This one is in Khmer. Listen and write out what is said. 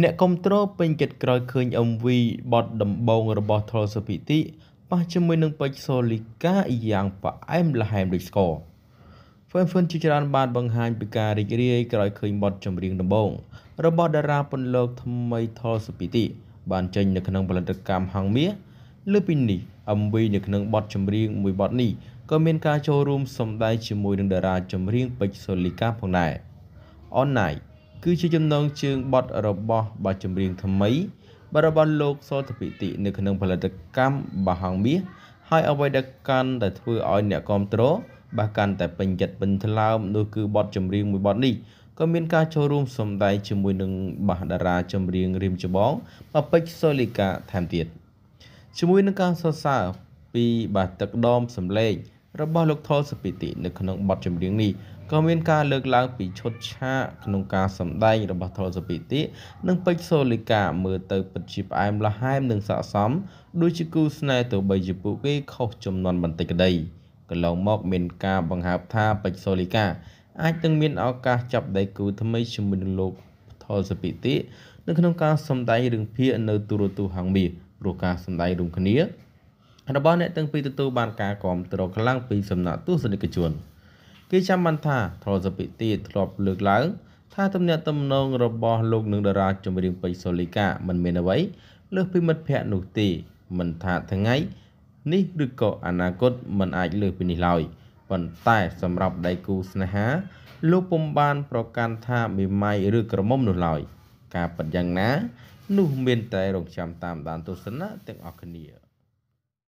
អ្នកគាំទ្រពេញចិត្តក្រោយឃើញ MV បទដំបូងរបស់ Troll Sapiti ប៉ះជាមួយនឹងពេជ្រសូលីកាយ៉ាងផ្អែមល្ហែមដូចស្ករ Fan Fan ជាច្រើន បានបង្ហាញពីការរីករាយ ក្រោយឃើញបទចម្រៀងដំបូងរបស់តារាពន្លកថ្មី Troll Sapiti បានចេញនៅក្នុងផលិតកម្មហងមាសលើពីនេះ MV នៅក្នុងបទចម្រៀងមួយបទនេះក៏មានការចូលរួមសម្ដែងជាមួយនឹងតារាចម្រៀងពេជ្រសូលីកាផងដែរ Online គឺជាចំណងជើងបត់របស់បទចម្រៀងថ្មីរបស់លោកសតពិតិនៅក្នុងផលិតកម្មបាហងមាសហើយអ្វីដែលកាន់តែធ្វើឲ្យអ្នកគ្រប់គ្រងបាទកាន់តែពេញចិត្តពេញថ្លើមនោះគឺបទចម្រៀងមួយបទនេះក៏មានការ ចូលរួមសម្ដែងជាមួយនឹងបាសតារាចម្រៀងរៀមច្បងបពេជ្រសូលីកាថែមទៀតជាមួយនឹងការសរសើរពីបាទទឹកដមសម្លេងរបស់លោកថុលសុពីតិនៅក្នុងបទចម្រៀងនេះក៏មានការលើកឡើងពីឈុតឆាកក្នុងការសម្ដែងរបស់ថុលសុពីតិនិងពេជ្រសូលីកាមើលទៅពិតជាផ្អែមល្ហែមនិងស័ក្តិសមដូចជាគូស្នេហ៍ទៅបីជាពួកគេខុសចំនួនបន្តិចក្តីកន្លងមកមានការបង្ហើបថាពេជ្រសូលីកាអាចនឹងមានឱកាសចាប់ដៃគូថ្មីជាមួយនឹងលោកថុលសុពីតិនៅក្នុងការសម្ដែងរឿងភាគនៅទូរទស្សន៍ហាងមាសព្រោះការសម្ដែងរួមគ្នារបស់អ្នកទាំងពីរទទួលបានការគាំទ្រខ្លាំងពីសំណាក់ទស្សនិកជនគេចាំបានថាថលសពិទាធ្លាប់លើកឡើងថាទំនាក់ទំនងរបស់លោកនឹងតារាចម្រៀងពេជ្រសូលីកាមិនមានអ្វីលើសពីមិត្តភ័ក្តិនោះទេមិនថាថ្ងៃនេះឬក៏អនាគតមិនអាចលើសពីនេះឡើយប៉ុន្តែសម្រាប់ដៃគូស្នេហា លោកពុំបាន ប្រកាន់ថាមេម៉ាយឬក្រមុំនោះឡើយការប៉ັດយ៉ាងណានោះ មាន តែរងចាំតាមដានទស្សនៈទាំងអស់គ្នា